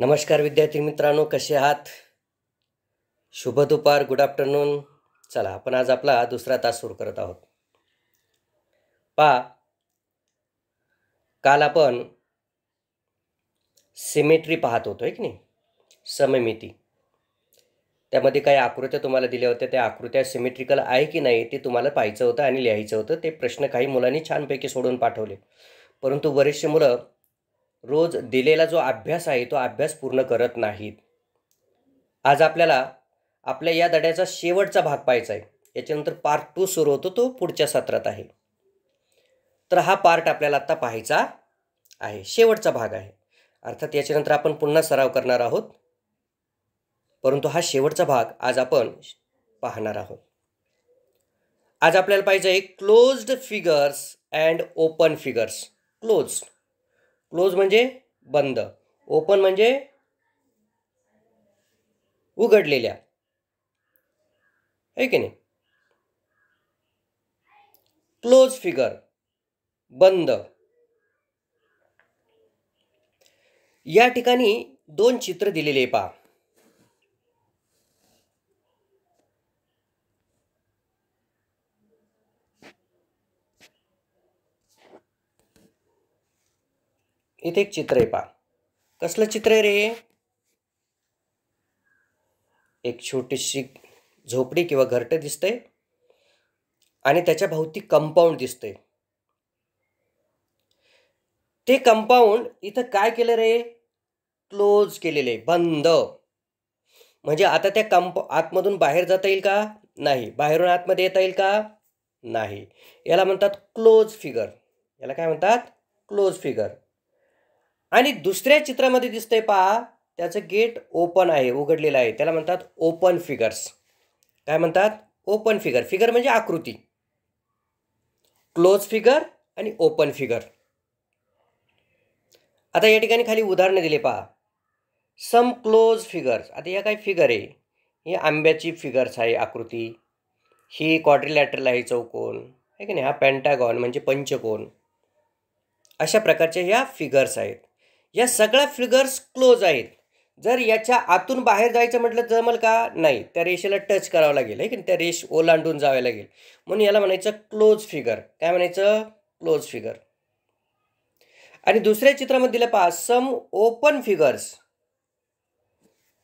नमस्कार विद्यार्थी मित्रांनो कसे आहात शुभ दुपार गुड आफ्टरनून चला आपण आज आपला दुसरा तास सुरू करत आहोत पा काल आपण सिमेट्री पाहत होतो आहे की नाही सममिती त्यामध्ये काही आकृत्या तुम्हाला दिल्या होत्या त्या आकृत्या सिमेट्रिकल आहे की नाही ते तुम्हाला पाहायचं होतं आणि लिहायचं होतं ते प्रश्न काही मुलांनी छानपैकी सोडून पाठवले परंतु बरेचसे मुलं रोज दिलेला जो अभ्यास आहे तो अभ्यास पूर्ण करत नाहीत आज आपल्याला आपल्या या धड्याचा शेवटचा भाग पाहायचा आहे याच्यानंतर पार्ट टू सुरू होतो तो पुढच्या सत्रात आहे तर हा पार्ट आपल्याला आत्ता पाहायचा आहे शेवटचा भाग आहे अर्थात याच्यानंतर आपण पुन्हा सराव करणार आहोत परंतु हा शेवटचा भाग आज आपण पाहणार आहोत आज आपल्याला पाहिजे closed figures and open figures closed close म्हणजे बंद ओपन म्हणजे उघडलेल्या आहे की नाही क्लोज फिगर बंद या ठिकाणी दोन चित्र दिलेले पहा इथे एक चित्र आहे पहा कसलं चित्र आहे रे एक छोटीशी झोपडी किंवा घरट दिसतंय आणि त्याच्या भोवती कंपाऊंड दिसतंय ते कंपाऊंड इथं काय केलं रे क्लोज केलेले बंद म्हणजे आता त्या कंप आतमधून बाहेर जाता येईल का नाही बाहेरून आतमध्ये येता येईल का नाही याला म्हणतात क्लोज फिगर याला काय म्हणतात क्लोज फिगर आणि दुसऱ्या चित्रामध्ये दिसतंय पहा त्याचं गेट ओपन आहे उघडलेलं आहे त्याला म्हणतात ओपन फिगर्स काय म्हणतात ओपन फिगर फिगर म्हणजे आकृती क्लोज फिगर आणि ओपन फिगर आता या ठिकाणी खाली उदाहरणं दिले पहा सम क्लोज फिगर्स आता या काय फिगर आहे ही आंब्याची फिगर्स आहे आकृती ही क्वाड्रिलॅटरल आहे चौकोन आहे की नाही हा पॅन्टागॉन म्हणजे पंचकोन अशा प्रकारच्या ह्या फिगर्स आहेत या सगळ्या फिगर्स क्लोज आहेत जर याच्या आतून बाहेर जायचं म्हटलं जमल का नाही त्या रेषेला टच करावं लागेल आहे की त्या रेष ओलांडून जावे लागेल म्हणून याला म्हणायचं क्लोज फिगर काय म्हणायचं क्लोज फिगर आणि दुसऱ्या चित्रामध्ये दिलं पहा सम ओपन फिगर्स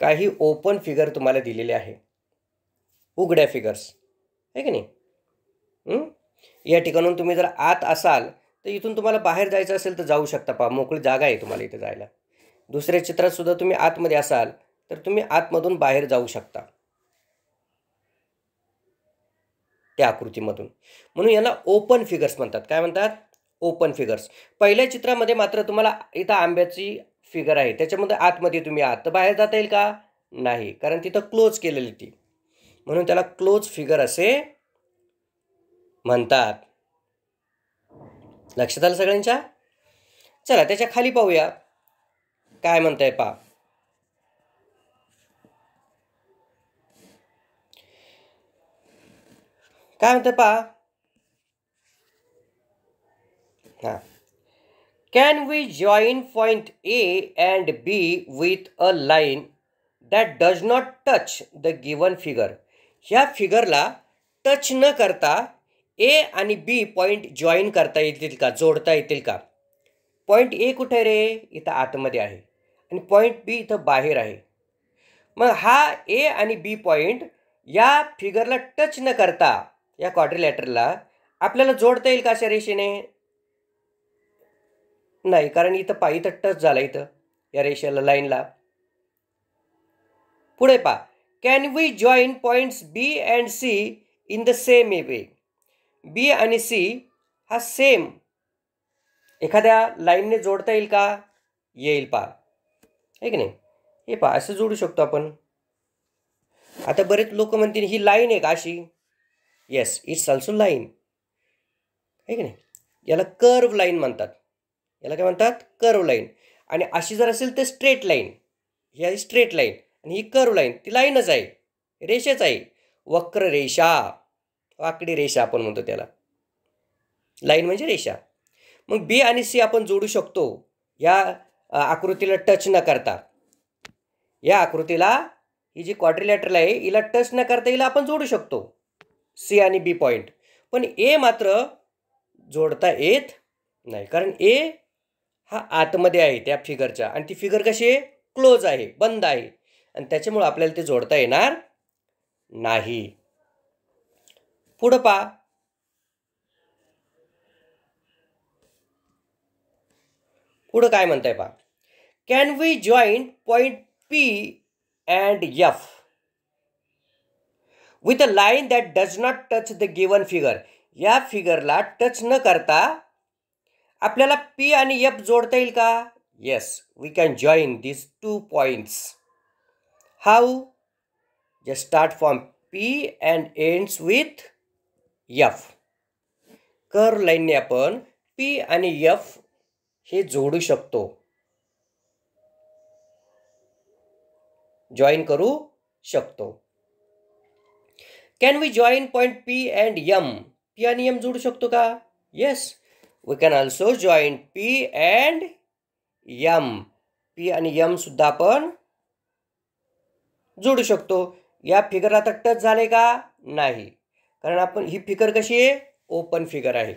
काही ओपन फिगर तुम्हाला दिलेले आहे उघड्या फिगर्स आहे की नाही या ठिकाणून तुम्ही जर आत असाल तर इथून तुम्हाला बाहेर जायचं असेल तर जाऊ शकता पहा मोकळी जागा आहे तुम्हाला इथे जायला दुसऱ्या सुद्धा तुम्ही आतमध्ये असाल तर तुम्ही आतमधून बाहेर जाऊ शकता त्या आकृतीमधून म्हणून याला ओपन फिगर्स म्हणतात काय म्हणतात ओपन फिगर्स पहिल्या चित्रामध्ये मात्र तुम्हाला इथं आंब्याची फिगर आहे त्याच्यामध्ये आतमध्ये तुम्ही आत बाहेर जाता येईल का नाही कारण तिथं क्लोज केलेली ती म्हणून त्याला क्लोज फिगर असे म्हणतात लक्षात आलं सगळ्यांच्या चला त्याच्या खाली पाहूया काय म्हणताय पा काय म्हणतं पा हां can we join point A and B with a line that does not touch the given figure ह्या फिगरला टच न करता ए आणि बी पॉईंट जॉईन करता येतील का जोडता येतील का पॉईंट ए कुठे रे इथं आतमध्ये आहे आणि पॉईंट बी इथं बाहेर आहे मग हा ए आणि बी पॉईंट या फिगरला टच न करता या क्वाड्रिलॅटरला आपल्याला जोडता येईल का अशा रेषेने नाही कारण इथं पा इथं टच झाला इथं या रेषेला लाईनला पुढे पा can we join points B and C in the same way B आणि सी हा सेम एखाद्या लाईनने जोडता येईल का येईल पा आहे की नाही हे पा असं जोडू शकतो आपण आता बरेच लोक म्हणतील ही लाईन आहे का अशी येस इट्स ऑल्सो लाईन आहे की नाही याला कर्व लाईन म्हणतात याला काय म्हणतात कर्व लाईन आणि अशी जर असेल तर स्ट्रेट लाईन ही आहे स्ट्रेट लाईन आणि ही कर्व लाईन ती लाईनच आहे रेषेच आहे वक्र रेषा वाकडी रेषा आपण म्हणतो त्याला लाईन म्हणजे रेषा मग बी आणि सी आपण जोडू शकतो या आकृतीला टच न करता या आकृतीला ही जी क्वाड्रिलॅटरल आहे हिला टच न करता हिला आपण जोडू शकतो सी आणि बी पॉईंट पण ए मात्र जोडता येत नाही कारण ए हा आतमध्ये आहे त्या फिगरच्या आणि ती फिगर कशी आहे क्लोज आहे बंद आहे आणि त्याच्यामुळं आपल्याला ते जोडता येणार नाही पुढं पा पुढं काय म्हणताय पा can we join point P and F with a line that does not touch the given figure या फिगरला टच न करता आपल्याला पी आणि एफ जोडता येईल का yes we can join this two points how just start from P and ends with F कर लाईनने आपण पी आणि यफ हे जोडू शकतो जॉईन करू शकतो can we join point P and M P आणि यम जोडू शकतो का yes we can also join P and M P आणि यम सुद्धा आपण जोडू शकतो या फिगर आता टच झाले का नाही कारण आपण ही फिगर कशी आहे ओपन फिगर आहे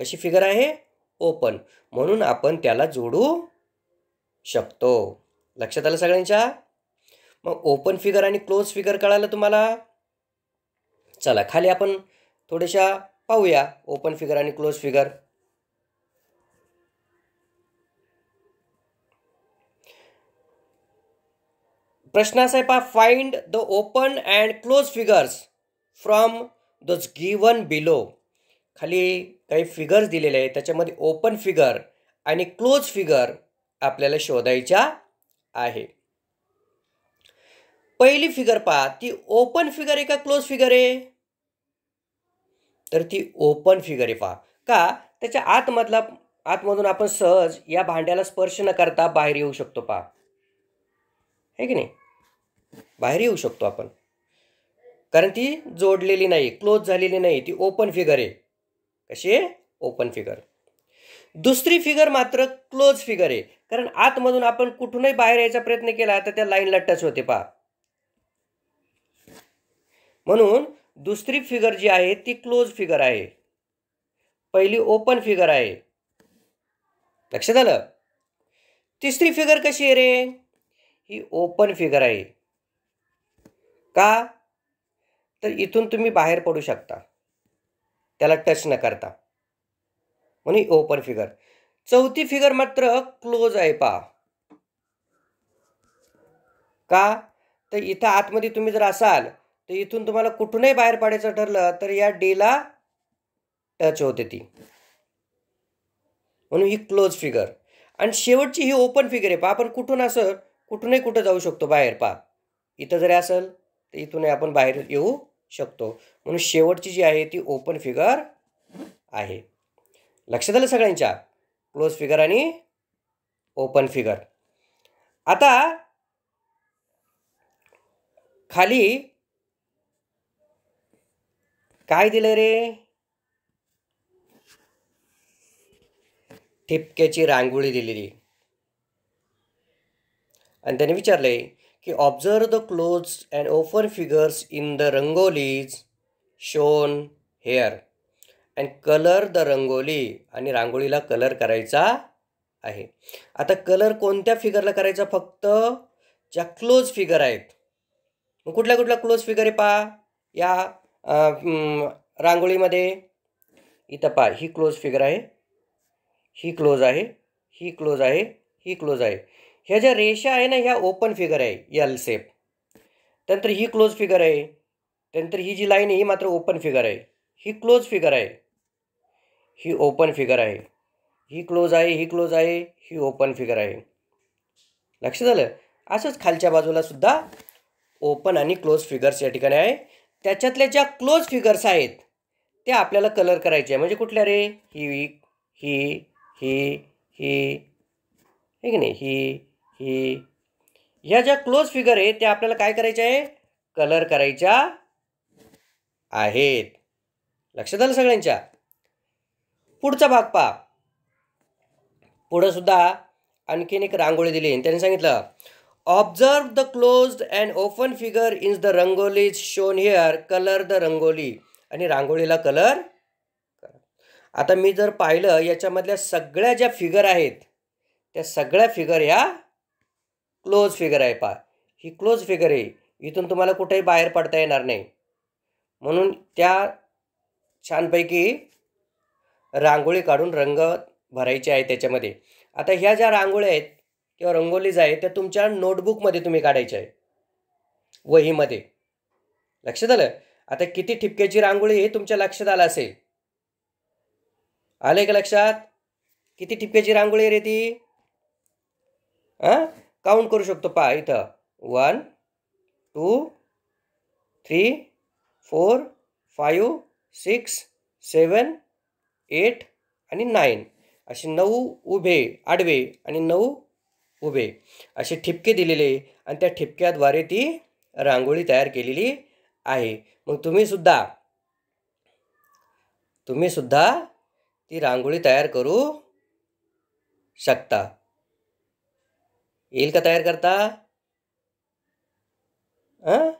कशी फिगर आहे ओपन म्हणून आपण त्याला जोडू शकतो लक्षात आलं सगळ्यांच्या मग ओपन फिगर आणि क्लोज फिगर कळालं तुम्हाला चला खाली आपण थोड्याशा पाहूया ओपन फिगर आणि क्लोज फिगर प्रश्न असा आहे find the open and close figures from those given below खाली काही फिगर्स दिलेले आहेत त्याच्यामध्ये ओपन फिगर आणि क्लोज फिगर आपल्याला शोधायच्या आहे पहिली फिगर पहा ती ओपन फिगर आहे का क्लोज फिगर आहे तर ती ओपन फिगर आहे पहा का त्याच्या आतमधला आतमधून आपण सहज या भांड्याला स्पर्श न करता बाहेर येऊ शकतो पहा आहे की नाही बाहेर येऊ शकतो आपण कारण ती जोडलेली नाही क्लोज झालेली नाही ती ओपन फिगर आहे कशी आहे ओपन फिगर दुसरी फिगर मात्र क्लोज फिगर आहे कारण आतमधून आपण कुठूनही बाहेर यायचा प्रयत्न केला तर त्या लाईनला टच होते पहा म्हणून दुसरी फिगर जी आहे ती क्लोज फिगर आहे पहिली ओपन फिगर आहे लक्षात आलं तिसरी फिगर कशी आहे रे ही ओपन फिगर आहे का तर इथून तुम्ही बाहेर पडू शकता त्याला टच न करता म्हणून ओपन फिगर चौथी फिगर मात्र क्लोज आहे पा का तर इथं आतमध्ये तुम्ही जर असाल तर इथून तुम्हाला कुठूनही बाहेर पडायचं ठरलं तर या डेला टच होते ती म्हणून ही क्लोज फिगर आणि शेवटची ही ओपन फिगर आहे पहा आपण कुठून असं कुठूनही कुठं जाऊ शकतो बाहेर पा इथं जरी असेल तर इथूनही आपण बाहेर येऊ शकतो म्हणून शेवटची जी आहे ती ओपन फिगर आहे लक्षात आलं सगळ्यांच्या क्लोज फिगर आणि ओपन फिगर आता खाली काय दिलं रे ठिपक्याची रांगोळी दिलेली आणि त्याने विचारले की observe the close and open figures in the rangolis shown here and colour the rangoli आणि रांगोळीला कलर करायचा आहे आता कलर कोणत्या फिगरला करायचा फक्त ज्या क्लोज फिगर आहेत कुठल्या कुठल्या क्लोज फिगर आहे पहा या रांगोळीमध्ये इथं पहा ही क्लोज फिगर आहे ही क्लोज आहे ही क्लोज आहे ही क्लोज आहे ह्या ज्या रेषा आहे ना ह्या ओपन फिगर आहे यल सेप त्यानंतर ही क्लोज फिगर आहे त्यानंतर ही जी लाईन आहे ही मात्र ओपन फिगर आहे ही क्लोज फिगर आहे ही ओपन फिगर आहे ही क्लोज आहे ही क्लोज आहे ही ओपन फिगर आहे लक्ष झालं असंच खालच्या बाजूला सुद्धा ओपन आणि क्लोज फिगर्स या ठिकाणी आहे त्याच्यातल्या ज्या क्लोज फिगर्स आहेत त्या आपल्याला कलर करायचे आहे म्हणजे कुठल्या रे ही ही ही ही ठीक की नाही ही ए ह्या ज्या क्लोज फिगर आहे त्या आपल्याला काय करायचे आहे कलर करायच्या आहेत लक्षात आलं सगळ्यांच्या पुढचा भाग पहा पुढं सुद्धा आणखीन एक रांगोळी दिली त्यांनी सांगितलं observe the close and open figure in the rangoli is shown here colour the rangoli आणि रांगोळीला कलर आता मी जर पाहिलं याच्यामधल्या सगळ्या ज्या फिगर आहेत त्या सगळ्या फिगर ह्या क्लोज फिगर आहे पा ही क्लोज फिगर आहे इथून तुम्हाला कुठेही बाहेर पडता येणार नाही म्हणून त्या छानपैकी रांगोळी काढून रंग भरायचे आहे त्याच्यामध्ये आता ह्या ज्या रांगोळ्या आहेत किंवा रंगोलीज आहेत त्या तुमच्या नोटबुकमध्ये तुम्ही काढायच्या आहे वहीमध्ये लक्षात आलं आता किती ठिपक्याची रांगोळी हे तुमच्या लक्षात आलं असेल आलं का लक्षात किती ठिपक्याची रांगोळी रे ती हां काउंट करू शकतो पहा इथं one two three four five six seven eight आणि नाईन असे नऊ उभे आडवे आणि नऊ उभे असे ठिपके दिलेले आणि त्या ठिपक्याद्वारे ती रांगोळी तयार केलेली आहे मग तुम्हीसुद्धा तुम्हीसुद्धा ती रांगोळी तयार करू शकता येईल का तयार करता हां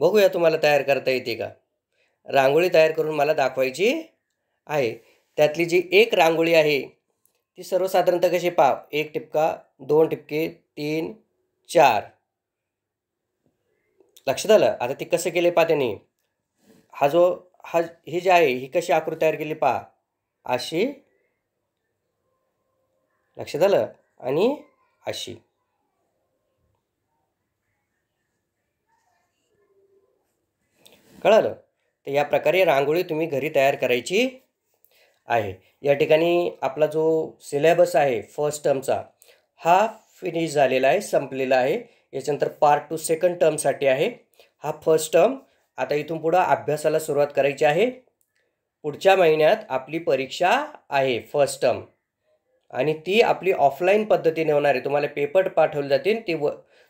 बघूया तुम्हाला तयार करता येते का रांगोळी तयार करून मला दाखवायची आहे त्यातली जी एक रांगोळी आहे ती सर्वसाधारणतः कशी पा एक टिपका दोन टिपके तीन चार लक्षात आलं आता ती कसं केले पा त्यांनी हा जो हा ही जी आहे ही कशी आकृती तयार केली पा अशी लक्षात आलं आणि अशी कळालं तर या प्रकारे रांगोळी तुम्ही घरी तयार करायची आहे या ठिकाणी आपला जो सिलेबस आहे फर्स्ट टर्मचा हा फिनिश झालेला आहे संपलेला आहे याच्यानंतर पार्ट टू सेकंड टर्मसाठी आहे हा फर्स्ट टर्म आता इथून पुढं अभ्यासाला सुरुवात करायची आहे पुढच्या महिन्यात आपली परीक्षा आहे फर्स्ट टर्म आणि ती आपली ऑफलाईन पद्धतीने होणार आहे तुम्हाला पेपर पाठवले जातील ते व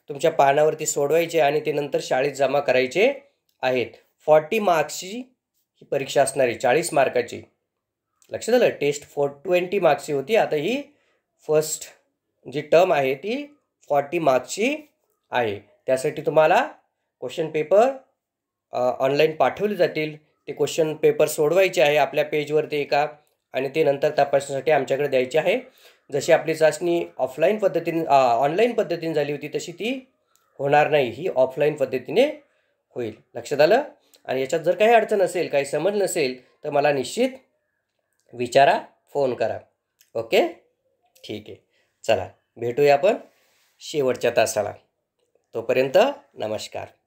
तुमच्या पानावरती सोडवायचे आणि ते नंतर शाळेत जमा करायचे आहेत फॉर्टी मार्क्सची ही परीक्षा असणार आहे चाळीस मार्काची लक्षात आलं टेस्ट फॉर ट्वेंटी मार्क्सची होती आता ही फर्स्ट जी टर्म आहे ती फॉर्टी मार्क्सची आहे त्यासाठी तुम्हाला क्वेश्चन पेपर ऑनलाईन पाठवले जातील ते क्वेश्चन पेपर सोडवायचे आहे आपल्या पेजवरती एका आणि ते नंतर तपासण्यासाठी आमच्याकडे द्यायची आहे जशी आपली चाचणी ऑफलाईन पद्धतीने ऑनलाईन पद्धतीने झाली होती तशी ती होणार नाही ही ऑफलाईन पद्धतीने होईल लक्षात आलं आणि याच्यात जर काही अडचण असेल काही समज नसेल तर मला निश्चित विचारा फोन करा ओके ठीक आहे चला भेटूया आपण शेवटच्या तासाला तोपर्यंत नमस्कार